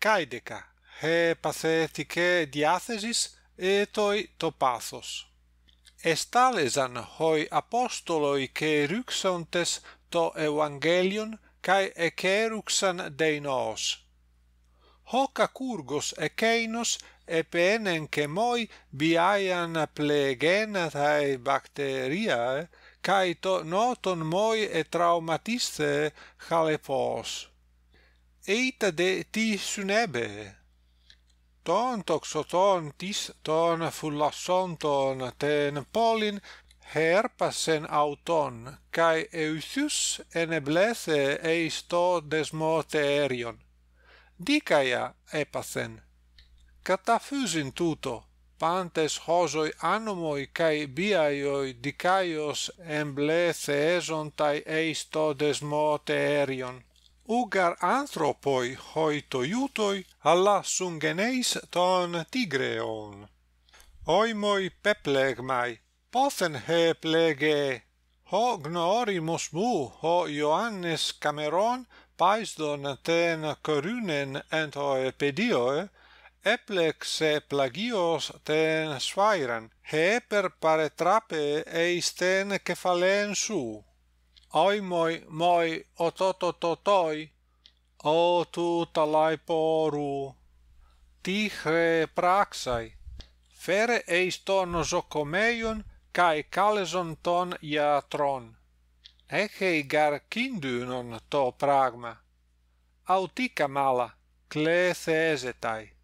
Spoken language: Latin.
caideca, he pathetike diathesis etoi to pathos estadesan hoi apostoloi kai ruxontes to evangelion kai e deinos Hoca curgos e kainos e ke moi biaian plegenatai bacteriae kai to noton moi e traumatiste halepos Eita de ti sunebe. Ton toxoton tis ton fulassonton ten polin herpasen auton, cae euthus enebleze eisto desmote erion. Dicaia epasen. Catafusin tuto, pantes hosoi anomoi cae biaioi dicaios enbleze esontae eisto desmote erion ugar anthropoi hoitoiutoi alla sungeneis ton tigreon. Oimoi peplegmai, pothen he plege, ho gnorimus mu, ho Ioannes Cameron, paisdon ten corunen ento pedioe, eplex se plagios ten suairan, he per pare trape eis ten cefalen suu oi moi moi ototototoi o tu talaiporu tihe praxai fere eiston zokomeion kai kaleson ton iatron echei gar kindynon to pragma autika mala klethesetai